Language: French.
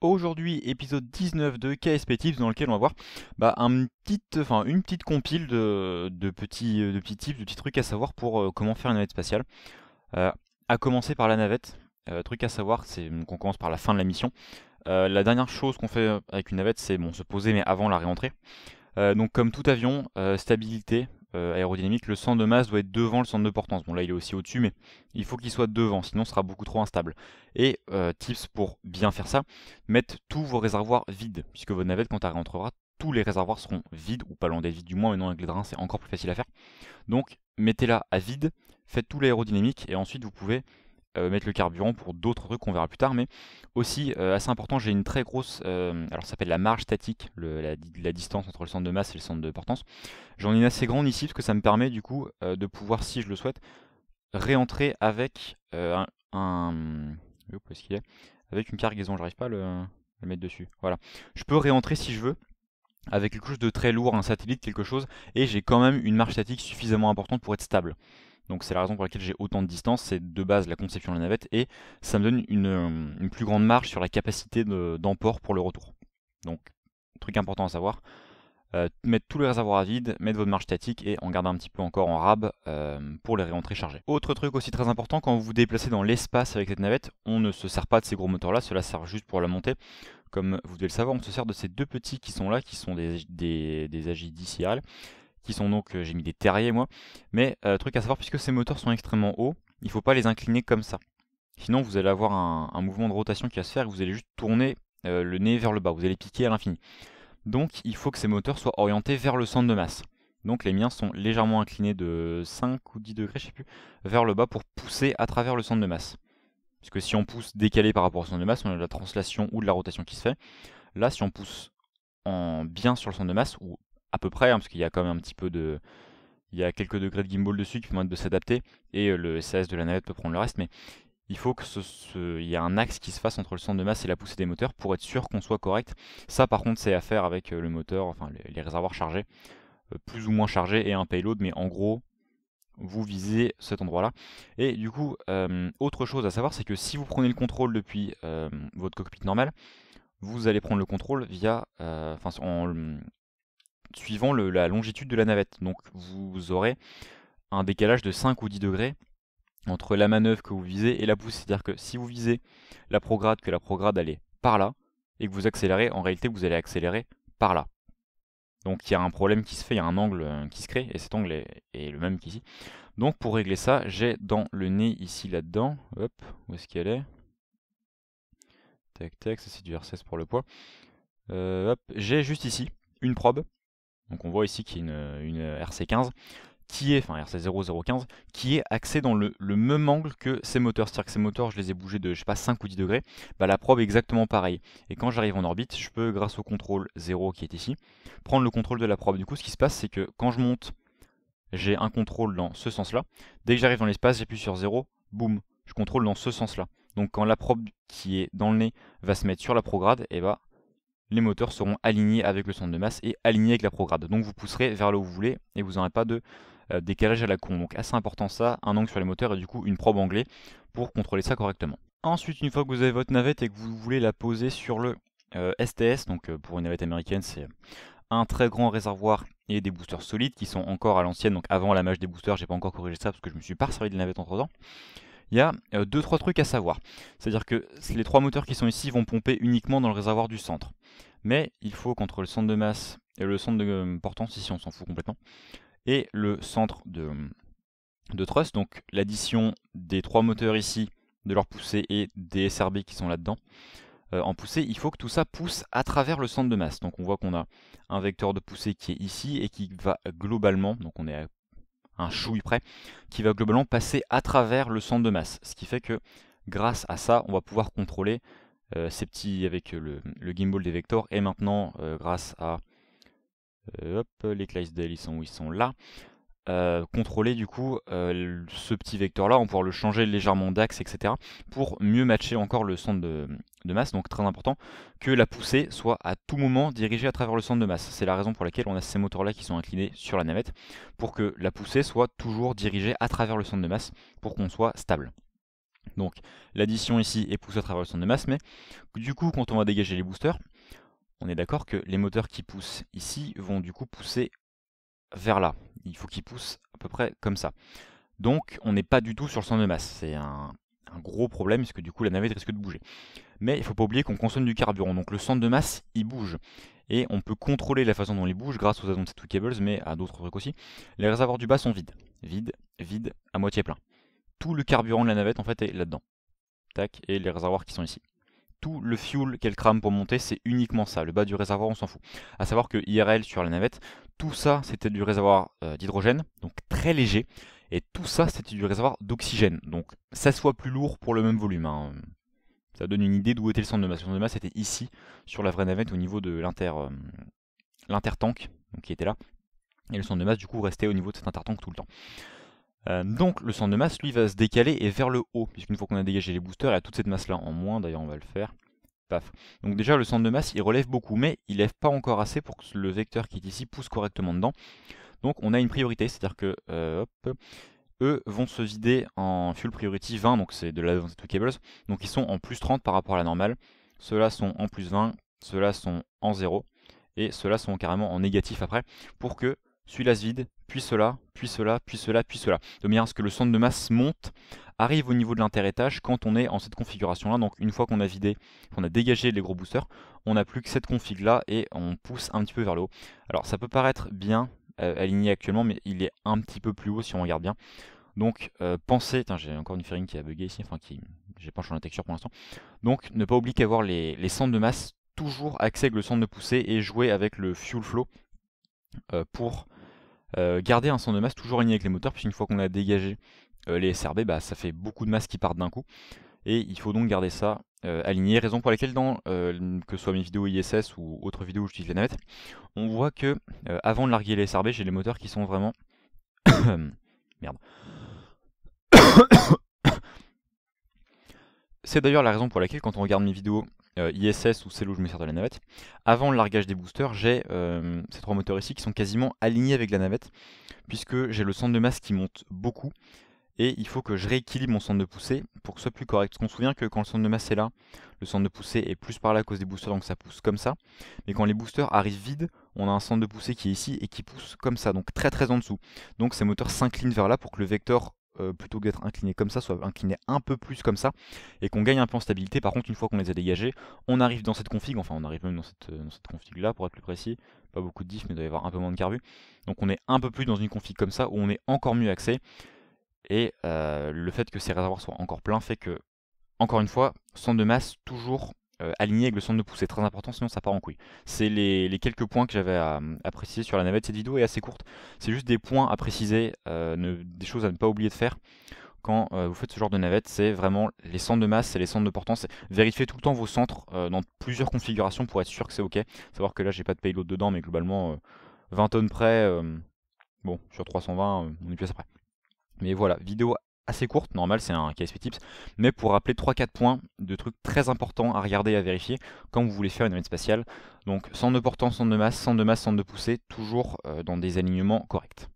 Aujourd'hui, épisode 19 de KSP Tips, dans lequel on va voir bah, un enfin, une petite compile de, petits, euh, de petits tips, de petits trucs à savoir pour euh, comment faire une navette spatiale. Euh, à commencer par la navette. Euh, truc à savoir, c'est qu'on commence par la fin de la mission. la dernière chose qu'on fait avec une navette, c'est bon, se poser, mais avant la réentrée. donc, comme tout avion, stabilité, euh, aérodynamique, le centre de masse doit être devant le centre de portance. Bon là il est aussi au-dessus, mais il faut qu'il soit devant, sinon ce sera beaucoup trop instable. Et euh, tips pour bien faire ça, mettre tous vos réservoirs vides, puisque votre navette quand elle rentrera, tous les réservoirs seront vides, ou pas loin d'être vides du moins, non avec les drains c'est encore plus facile à faire. Donc mettez-la à vide, faites tout l'aérodynamique, et ensuite vous pouvez euh, mettre le carburant pour d'autres trucs qu'on verra plus tard. Mais aussi, euh, assez important, j'ai une très grosse, euh, alors ça s'appelle la marge statique, la, distance entre le centre de masse et le centre de portance. J'en ai une assez grande ici parce que ça me permet du coup de pouvoir, si je le souhaite, réentrer avec un, avec une cargaison, je n'arrive pas à le, mettre dessus. Voilà. Je peux réentrer si je veux avec une chose de très lourd, un satellite, quelque chose, et j'ai quand même une marge statique suffisamment importante pour être stable. Donc c'est la raison pour laquelle j'ai autant de distance, c'est de base la conception de la navette, et ça me donne une, euh, plus grande marge sur la capacité d'emport pour le retour. Donc, truc important à savoir, euh, mettre tous les réservoirs à vide, mettre votre marge statique et en garder un petit peu encore en rab euh, pour les réentrées chargées. Autre truc aussi très important, quand vous vous déplacez dans l'espace avec cette navette, on ne se sert pas de ces gros moteurs là, cela sert juste pour la montée. Comme vous devez le savoir, on se sert de ces deux petits qui sont là, qui sont des, des, des qui sont donc, euh, j'ai mis des terriers moi, mais euh, truc à savoir, puisque ces moteurs sont extrêmement hauts, il ne faut pas les incliner comme ça. Sinon, vous allez avoir un, mouvement de rotation qui va se faire vous allez juste tourner euh, le nez vers le bas. Vous allez piquer à l'infini. Donc, il faut que ces moteurs soient orientés vers le centre de masse. Donc, les miens sont légèrement inclinés de 5 ou 10 degrés, je sais plus, vers le bas pour pousser à travers le centre de masse. Puisque si on pousse décalé par rapport au centre de masse, on a de la translation ou de la rotation qui se fait. Là, si on pousse en bien sur le centre de masse ou à peu près, hein, parce qu'il y a quand même un petit peu de. Il y a quelques degrés de gimbal dessus qui permettent de s'adapter, et euh, le SAS de la navette peut prendre le reste, mais il faut que ce, il y a un axe qui se fasse entre le centre de masse et la poussée des moteurs pour être sûr qu'on soit correct. Ça par contre c'est à faire avec euh, le moteur, enfin les, réservoirs chargés, euh, plus ou moins chargés, et un payload, mais en gros vous visez cet endroit là. Et du coup, autre chose à savoir, c'est que si vous prenez le contrôle depuis votre cockpit normal, vous allez prendre le contrôle via, enfin suivant la longitude de la navette. Donc vous aurez un décalage de 5 ou 10 degrés entre la manœuvre que vous visez et la pousse. C'est-à-dire que si vous visez la prograde, que la prograde allait par là, et que vous accélérez, en réalité vous allez accélérer par là. Donc il y a un problème qui se fait, il y a un angle euh, qui se crée, et cet angle est, le même qu'ici. Donc pour régler ça, j'ai dans le nez ici là-dedans, hop, où est-ce qu'elle est, Tac tac, ça c'est du R16 pour le poids. Euh, hop, j'ai juste ici une probe donc on voit ici qu'il y a une, RC15 qui est, enfin RC0015, qui est axée dans le, même angle que ces moteurs. C'est-à-dire que ces moteurs, je les ai bougés de, je sais pas, 5 ou 10 degrés. Bah, la probe est exactement pareille. Et quand j'arrive en orbite, je peux, grâce au contrôle 0 qui est ici, prendre le contrôle de la probe. Du coup, ce qui se passe, c'est que quand je monte, j'ai un contrôle dans ce sens-là. Dès que j'arrive dans l'espace, j'appuie sur 0, boum, je contrôle dans ce sens-là. Donc quand la probe qui est dans le nez va se mettre sur la prograde, et eh bah les moteurs seront alignés avec le centre de masse et alignés avec la prograde. Donc vous pousserez vers là où vous voulez et vous n'aurez pas de euh, décalage à la con. Donc assez important ça, un angle sur les moteurs et du coup une probe anglais pour contrôler ça correctement. Ensuite, une fois que vous avez votre navette et que vous voulez la poser sur le STS, euh, donc euh, pour une navette américaine c'est un très grand réservoir et des boosters solides qui sont encore à l'ancienne, donc avant la mage des boosters, j'ai pas encore corrigé ça parce que je me suis pas servi de la navette entre temps il y a 2-3 euh, trucs à savoir. C'est-à-dire que les trois moteurs qui sont ici vont pomper uniquement dans le réservoir du centre. Mais il faut qu'entre le centre de masse et le centre de euh, portance, ici on s'en fout complètement, et le centre de, euh, de truss, donc l'addition des trois moteurs ici, de leur poussée et des SRB qui sont là-dedans, en poussée, il faut que tout ça pousse à travers le centre de masse. Donc on voit qu'on a un vecteur de poussée qui est ici et qui va globalement, donc on est à un chouille près, qui va globalement passer à travers le centre de masse. Ce qui fait que grâce à ça, on va pouvoir contrôler euh, ces petits avec euh, le, gimbal des vecteurs. Et maintenant, euh, grâce à hop, les classes ils sont où Ils sont là. Euh, contrôler du coup euh, ce petit vecteur là, on pourra le changer légèrement d'axe, etc. pour mieux matcher encore le centre de, de, masse. Donc très important que la poussée soit à tout moment dirigée à travers le centre de masse. C'est la raison pour laquelle on a ces moteurs là qui sont inclinés sur la navette, pour que la poussée soit toujours dirigée à travers le centre de masse, pour qu'on soit stable. Donc l'addition ici est poussée à travers le centre de masse, mais du coup quand on va dégager les boosters, on est d'accord que les moteurs qui poussent ici vont du coup pousser vers là. Il faut qu'il pousse à peu près comme ça. Donc on n'est pas du tout sur le centre de masse. C'est un, gros problème puisque du coup la navette risque de bouger. Mais il ne faut pas oublier qu'on consomme du carburant. Donc le centre de masse, il bouge. Et on peut contrôler la façon dont il bouge grâce aux two cables, mais à d'autres trucs aussi. Les réservoirs du bas sont vides. Vides, vides, à moitié plein. Tout le carburant de la navette en fait est là-dedans. Tac, et les réservoirs qui sont ici tout le fuel qu'elle crame pour monter, c'est uniquement ça. Le bas du réservoir, on s'en fout. A savoir que IRL sur la navette, tout ça c'était du réservoir euh, d'hydrogène, donc très léger, et tout ça c'était du réservoir d'oxygène, donc ça soit plus lourd pour le même volume. Hein. Ça donne une idée d'où était le centre de masse. Le centre de masse était ici, sur la vraie navette, au niveau de l'inter, euh, l'intertank, qui était là. Et le centre de masse, du coup, restait au niveau de cet intertank tout le temps. Euh, donc le centre de masse, lui, va se décaler et vers le haut, puisqu'une fois qu'on a dégagé les boosters, et y toute cette masse-là en moins, d'ailleurs on va le faire. Paf. Donc déjà, le centre de masse, il relève beaucoup, mais il lève pas encore assez pour que le vecteur qui est ici pousse correctement dedans. Donc on a une priorité, c'est-à-dire que... Euh, eux vont se vider en Fuel Priority 20, donc c'est de la densité Cables, donc ils sont en plus 30 par rapport à la normale, ceux-là sont en plus 20, ceux-là sont en 0, et ceux-là sont carrément en négatif après, pour que celui-là vide, puis cela, puis cela, puis cela, puis cela. De manière à ce que le centre de masse monte, arrive au niveau de l'inter-étage quand on est en cette configuration-là. Donc une fois qu'on a vidé, qu'on a dégagé les gros boosters, on n'a plus que cette config-là et on pousse un petit peu vers le haut. Alors ça peut paraître bien euh, aligné actuellement, mais il est un petit peu plus haut si on regarde bien. Donc euh, pensez, j'ai encore une fairing qui a bugué ici, enfin qui j'ai pas changé la texture pour l'instant. Donc ne pas oublier qu'avoir les, les centres de masse toujours axés avec le centre de poussée et jouer avec le fuel flow euh, pour euh, garder un son de masse toujours aligné avec les moteurs, puisqu'une fois qu'on a dégagé euh, les SRB, bah, ça fait beaucoup de masse qui partent d'un coup. Et il faut donc garder ça euh, aligné, raison pour laquelle dans que ce soit mes vidéos ISS ou autres vidéos où j'utilise les navettes, on voit que avant de larguer les SRB, j'ai les moteurs qui sont vraiment... Merde. C'est d'ailleurs la raison pour laquelle quand on regarde mes vidéos euh, ISS ou celle où je me sers de la navette, avant le largage des boosters, j'ai euh, ces trois moteurs ici qui sont quasiment alignés avec la navette, puisque j'ai le centre de masse qui monte beaucoup, et il faut que je rééquilibre mon centre de poussée pour que ce soit plus correct. Parce qu'on se souvient que quand le centre de masse est là, le centre de poussée est plus par là à cause des boosters, donc ça pousse comme ça. Mais quand les boosters arrivent vides, on a un centre de poussée qui est ici et qui pousse comme ça, donc très très en dessous. Donc ces moteurs s'inclinent vers là pour que le vecteur euh, plutôt qu'être incliné comme ça, soit incliné un peu plus comme ça, et qu'on gagne un peu en stabilité. Par contre, une fois qu'on les a dégagés, on arrive dans cette config, enfin on arrive même dans cette, euh, dans config là pour être plus précis, pas beaucoup de diff, mais il doit y avoir un peu moins de carbu. Donc on est un peu plus dans une config comme ça, où on est encore mieux axé, et euh, le fait que ces réservoirs soient encore pleins fait que, encore une fois, sans de masse toujours euh, aligné avec le centre de pouce. C'est très important, sinon ça part en couille. C'est les, quelques points que j'avais à, préciser sur la navette. Cette vidéo est assez courte. C'est juste des points à préciser, euh, des choses à ne pas oublier de faire quand euh, vous faites ce genre de navette. C'est vraiment les centres de masse, c'est les centres de portance. Vérifiez tout le temps vos centres dans plusieurs configurations pour être sûr que c'est OK. Savoir que là, j'ai pas de payload dedans, mais globalement, 20 tonnes près, bon, sur 320, on est plus à près. Mais voilà, vidéo assez courte, normal c'est un KSP Tips, mais pour rappeler 3-4 points de trucs très importants à regarder et à vérifier quand vous voulez faire une navette spatiale. Donc centre de portant, centre de masse, centre de masse, centre de poussée, toujours euh, dans des alignements corrects.